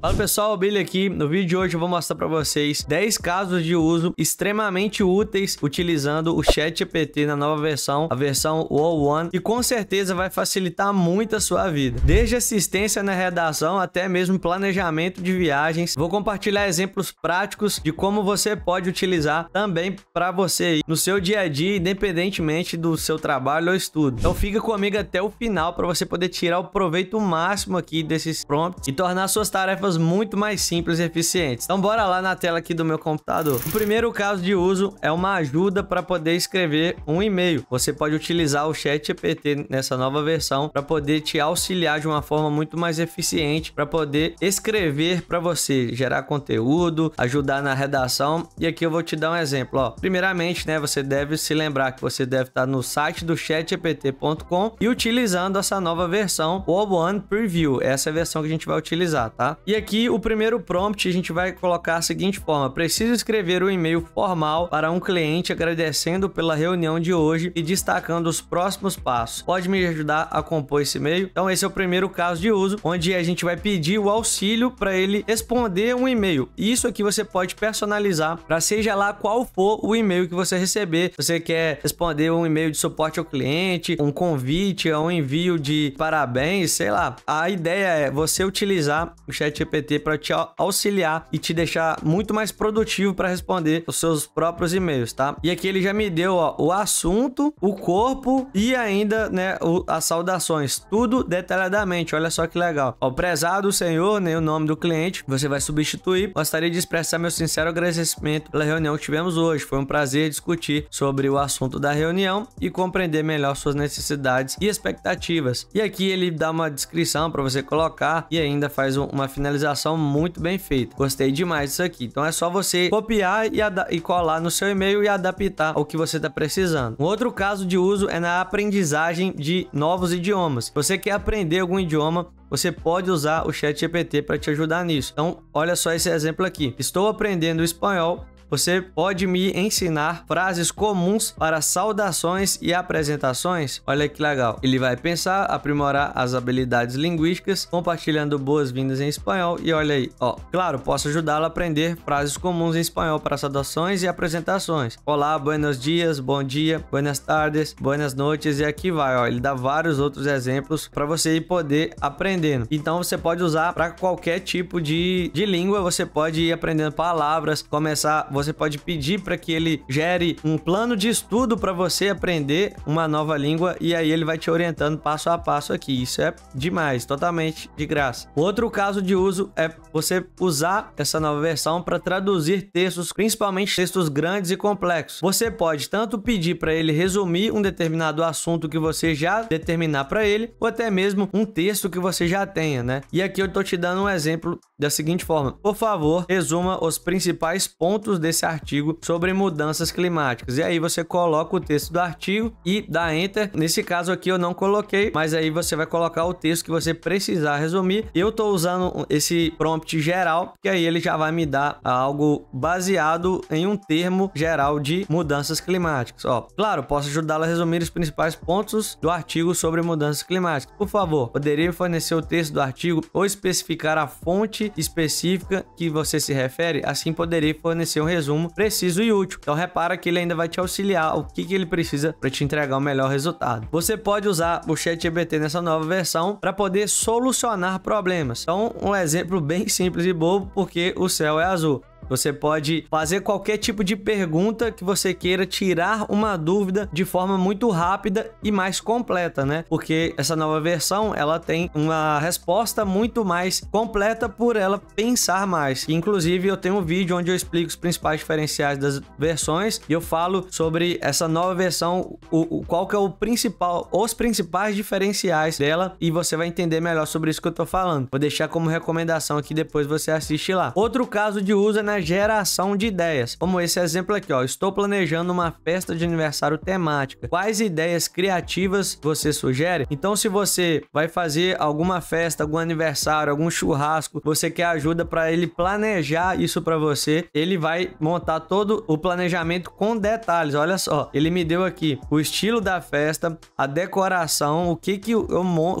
Fala pessoal, Billy aqui. No vídeo de hoje eu vou mostrar para vocês 10 casos de uso extremamente úteis utilizando o ChatGPT na nova versão, a versão Wall One, e com certeza vai facilitar muito a sua vida. Desde assistência na redação até mesmo planejamento de viagens. Vou compartilhar exemplos práticos de como você pode utilizar também para você no seu dia a dia, independentemente do seu trabalho ou estudo. Então fica comigo até o final para você poder tirar o proveito máximo aqui desses prompts e tornar suas tarefas muito mais simples e eficientes. Então bora lá na tela aqui do meu computador. O primeiro caso de uso é uma ajuda para poder escrever um e-mail. Você pode utilizar o chat EPT nessa nova versão para poder te auxiliar de uma forma muito mais eficiente para poder escrever para você, gerar conteúdo, ajudar na redação. E aqui eu vou te dar um exemplo, ó. Primeiramente, né, você deve se lembrar que você deve estar tá no site do chatgpt.com e utilizando essa nova versão, o One Preview, essa é a versão que a gente vai utilizar, tá? E aqui o primeiro prompt a gente vai colocar a seguinte forma: preciso escrever um e-mail formal para um cliente agradecendo pela reunião de hoje e destacando os próximos passos. Pode me ajudar a compor esse e-mail? Então esse é o primeiro caso de uso, onde a gente vai pedir o auxílio para ele responder um e-mail. Isso aqui você pode personalizar para seja lá qual for o e-mail que você receber. Se você quer responder um e-mail de suporte ao cliente, um convite, um envio de parabéns, sei lá. A ideia é você utilizar o chat GPT para te auxiliar e te deixar muito mais produtivo para responder os seus próprios e-mails, tá? E aqui ele já me deu ó, o assunto, o corpo e ainda né, o, as saudações, tudo detalhadamente. Olha só que legal. Ó, prezado senhor, nem né, o nome do cliente, você vai substituir. Gostaria de expressar meu sincero agradecimento pela reunião que tivemos hoje. Foi um prazer discutir sobre o assunto da reunião e compreender melhor suas necessidades e expectativas. E aqui ele dá uma descrição para você colocar e ainda faz um, uma finalização personalização muito bem feita. Gostei demais disso aqui. Então é só você copiar e, e colar no seu e-mail e adaptar ao que você está precisando. Um outro caso de uso é na aprendizagem de novos idiomas. Se você quer aprender algum idioma, você pode usar o ChatGPT para te ajudar nisso. Então, olha só esse exemplo aqui. Estou aprendendo espanhol você pode me ensinar frases comuns para saudações e apresentações? Olha que legal. Ele vai pensar, aprimorar as habilidades linguísticas, compartilhando boas-vindas em espanhol. E olha aí, ó. Claro, posso ajudá-lo a aprender frases comuns em espanhol para saudações e apresentações. Olá, buenos dias, bom dia, buenas tardes, buenas noites e aqui vai, ó. Ele dá vários outros exemplos para você ir poder aprendendo. Então você pode usar para qualquer tipo de, de língua, você pode ir aprendendo palavras, começar você pode pedir para que ele gere um plano de estudo para você aprender uma nova língua e aí ele vai te orientando passo a passo aqui. Isso é demais, totalmente de graça. Outro caso de uso é você usar essa nova versão para traduzir textos, principalmente textos grandes e complexos. Você pode tanto pedir para ele resumir um determinado assunto que você já determinar para ele, ou até mesmo um texto que você já tenha, né? E aqui eu tô te dando um exemplo da seguinte forma: por favor, resuma os principais pontos desse artigo sobre mudanças climáticas. E aí você coloca o texto do artigo e dá enter. Nesse caso aqui eu não coloquei, mas aí você vai colocar o texto que você precisar resumir. Eu estou usando esse prompt geral, que aí ele já vai me dar algo baseado em um termo geral de mudanças climáticas. Ó, claro, posso ajudá-la a resumir os principais pontos do artigo sobre mudanças climáticas. Por favor, poderia fornecer o texto do artigo ou especificar a fonte específica que você se refere? Assim poderia fornecer um resumo resumo preciso e útil. Então repara que ele ainda vai te auxiliar o que, que ele precisa para te entregar o melhor resultado. Você pode usar o ChatGPT nessa nova versão para poder solucionar problemas. Então um exemplo bem simples e bobo porque o céu é azul. Você pode fazer qualquer tipo de pergunta que você queira tirar uma dúvida de forma muito rápida e mais completa, né? Porque essa nova versão ela tem uma resposta muito mais completa por ela pensar mais. Inclusive, eu tenho um vídeo onde eu explico os principais diferenciais das versões e eu falo sobre essa nova versão, o, o qual que é o principal, os principais diferenciais dela e você vai entender melhor sobre isso que eu tô falando. Vou deixar como recomendação aqui depois você assiste lá. Outro caso de uso é na geração de ideias, como esse exemplo aqui, ó. Estou planejando uma festa de aniversário temática. Quais ideias criativas você sugere? Então, se você vai fazer alguma festa, algum aniversário, algum churrasco, você quer ajuda para ele planejar isso para você, ele vai montar todo o planejamento com detalhes. Olha só, ele me deu aqui o estilo da festa, a decoração, o que que eu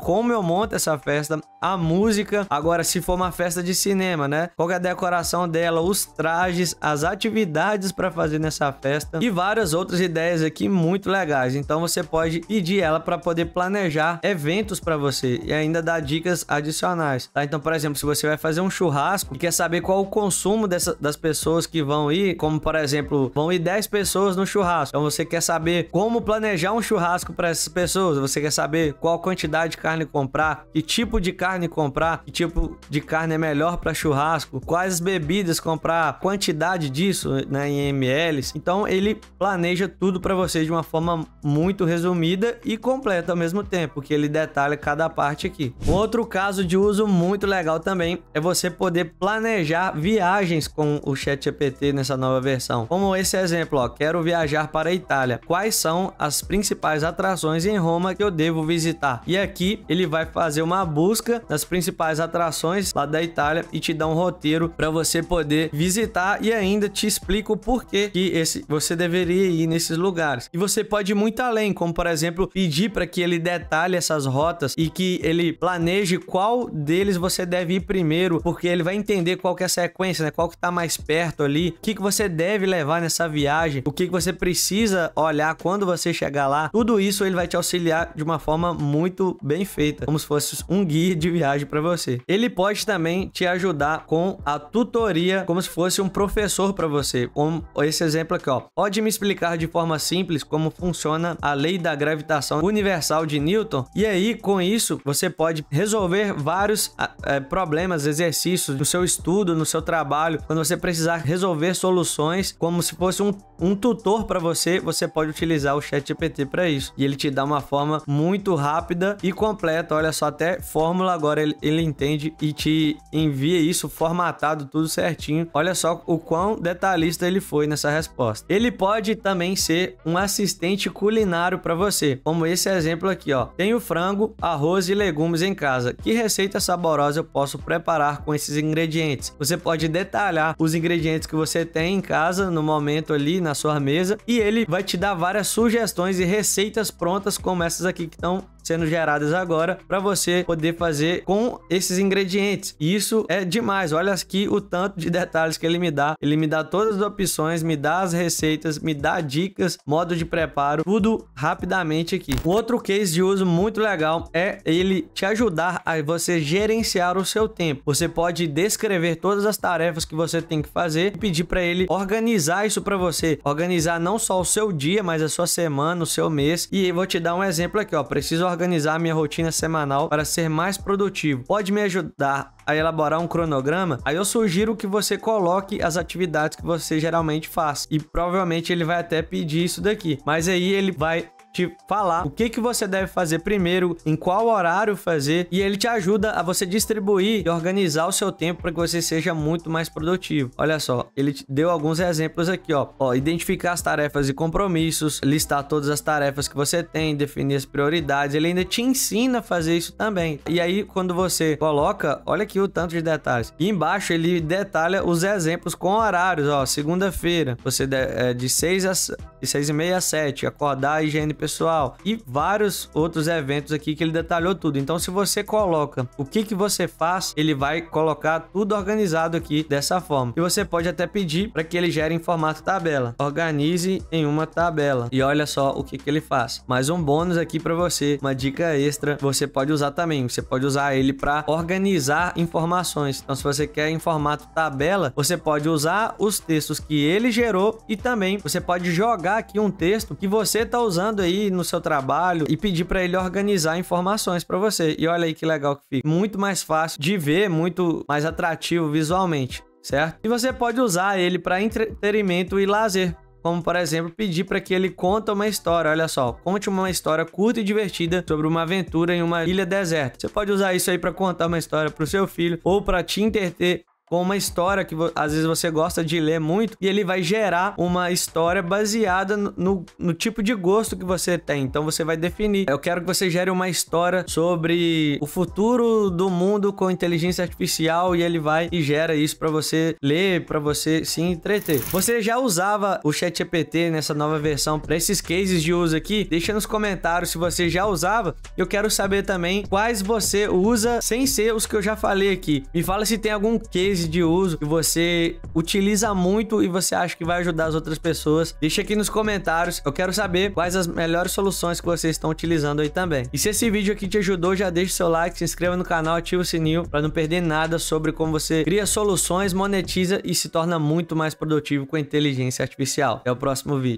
como eu monto essa festa, a música. Agora, se for uma festa de cinema, né? Qual é a decoração dela, os trajes, as atividades para fazer nessa festa e várias outras ideias aqui muito legais. Então você pode pedir ela para poder planejar eventos para você e ainda dar dicas adicionais, tá? Então, por exemplo, se você vai fazer um churrasco e quer saber qual o consumo dessa, das pessoas que vão ir, como por exemplo, vão ir 10 pessoas no churrasco. Então você quer saber como planejar um churrasco para essas pessoas, você quer saber qual quantidade de carne comprar, que tipo de carne carne comprar, que tipo de carne é melhor para churrasco, quais bebidas comprar, quantidade disso né, em ml. Então ele planeja tudo para você de uma forma muito resumida e completa ao mesmo tempo, porque ele detalha cada parte aqui. Um outro caso de uso muito legal também é você poder planejar viagens com o ChatGPT nessa nova versão. Como esse exemplo, ó, quero viajar para a Itália. Quais são as principais atrações em Roma que eu devo visitar? E aqui ele vai fazer uma busca nas principais atrações lá da Itália e te dá um roteiro para você poder visitar e ainda te explica o porquê que esse, você deveria ir nesses lugares. E você pode ir muito além, como por exemplo, pedir para que ele detalhe essas rotas e que ele planeje qual deles você deve ir primeiro, porque ele vai entender qual que é a sequência, né? Qual que tá mais perto ali, o que, que você deve levar nessa viagem, o que, que você precisa olhar quando você chegar lá. Tudo isso ele vai te auxiliar de uma forma muito bem feita, como se fosse um guia de de viagem para você. Ele pode também te ajudar com a tutoria, como se fosse um professor para você, como esse exemplo aqui, ó. Pode me explicar de forma simples como funciona a lei da gravitação universal de Newton? E aí, com isso, você pode resolver vários é, problemas, exercícios no seu estudo, no seu trabalho, quando você precisar resolver soluções, como se fosse um, um tutor para você, você pode utilizar o ChatGPT para isso. E ele te dá uma forma muito rápida e completa, olha só, até fórmula agora ele, ele entende e te envia isso formatado tudo certinho. Olha só o quão detalhista ele foi nessa resposta. Ele pode também ser um assistente culinário para você, como esse exemplo aqui, ó. Tenho frango, arroz e legumes em casa. Que receita saborosa eu posso preparar com esses ingredientes? Você pode detalhar os ingredientes que você tem em casa no momento ali na sua mesa e ele vai te dar várias sugestões e receitas prontas como essas aqui que estão sendo geradas agora para você poder fazer com esses ingredientes. E isso é demais. Olha aqui o tanto de detalhes que ele me dá. Ele me dá todas as opções, me dá as receitas, me dá dicas, modo de preparo, tudo rapidamente aqui. O outro case de uso muito legal é ele te ajudar a você gerenciar o seu tempo. Você pode descrever todas as tarefas que você tem que fazer e pedir para ele organizar isso para você. Organizar não só o seu dia, mas a sua semana, o seu mês. E eu vou te dar um exemplo aqui, ó. Preciso organizar minha rotina semanal para ser mais produtivo. Pode me ajudar a elaborar um cronograma? Aí eu sugiro que você coloque as atividades que você geralmente faz e provavelmente ele vai até pedir isso daqui. Mas aí ele vai te falar o que, que você deve fazer primeiro, em qual horário fazer, e ele te ajuda a você distribuir e organizar o seu tempo para que você seja muito mais produtivo. Olha só, ele deu alguns exemplos aqui, ó. ó. Identificar as tarefas e compromissos, listar todas as tarefas que você tem, definir as prioridades. Ele ainda te ensina a fazer isso também. E aí, quando você coloca, olha aqui o tanto de detalhes. E embaixo ele detalha os exemplos com horários, ó. Segunda-feira, você de, é, de 6 a de 6 e meia a 7, acordar higiene pessoal pessoal e vários outros eventos aqui que ele detalhou tudo. Então, se você coloca o que, que você faz, ele vai colocar tudo organizado aqui dessa forma. E você pode até pedir para que ele gere em formato tabela. Organize em uma tabela. E olha só o que, que ele faz. Mais um bônus aqui para você, uma dica extra. Você pode usar também. Você pode usar ele para organizar informações. Então, se você quer em formato tabela, você pode usar os textos que ele gerou e também você pode jogar aqui um texto que você está usando aí aí no seu trabalho e pedir para ele organizar informações para você. E olha aí que legal que fica. Muito mais fácil de ver, muito mais atrativo visualmente, certo? E você pode usar ele para entretenimento e lazer. Como, por exemplo, pedir para que ele conte uma história. Olha só, conte uma história curta e divertida sobre uma aventura em uma ilha deserta. Você pode usar isso aí para contar uma história para o seu filho ou para te entreter com uma história que às vezes você gosta de ler muito e ele vai gerar uma história baseada no, no, tipo de gosto que você tem. Então você vai definir. Eu quero que você gere uma história sobre o futuro do mundo com inteligência artificial e ele vai e gera isso para você ler, para você se entreter. Você já usava o ChatGPT nessa nova versão para esses cases de uso aqui? Deixa nos comentários se você já usava. Eu quero saber também quais você usa sem ser os que eu já falei aqui. Me fala se tem algum case case de uso que você utiliza muito e você acha que vai ajudar as outras pessoas? Deixa aqui nos comentários. Eu quero saber quais as melhores soluções que vocês estão utilizando aí também. E se esse vídeo aqui te ajudou, já deixa o seu like, se inscreva no canal, ativa o sininho para não perder nada sobre como você cria soluções, monetiza e se torna muito mais produtivo com inteligência artificial. Até o próximo vídeo.